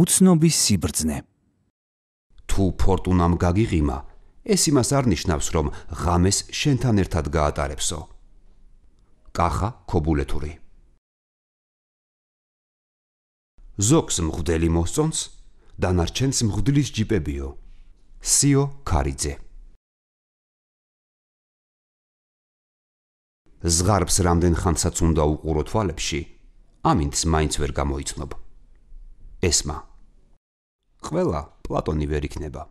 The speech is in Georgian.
უცნობის სიბრძნე. თუ ფორტუნამ გაგიღიმა, ეს იმას არნიშნავს, რომ ღამეს შენთან ერთად გაატარებსო. კახა ქობულეთური. ზოქს მღვდელი მოსწონს, დანარჩენს მღვდლის ჯიპებიო. სიო ქარიძე. ზღარბს რამდენ ხანსაც უნდა უყურო თვალებში, ამინც მაინც ვერ გამოიწნობ. ესმა. ყველა პლატონი ვერ იქნება.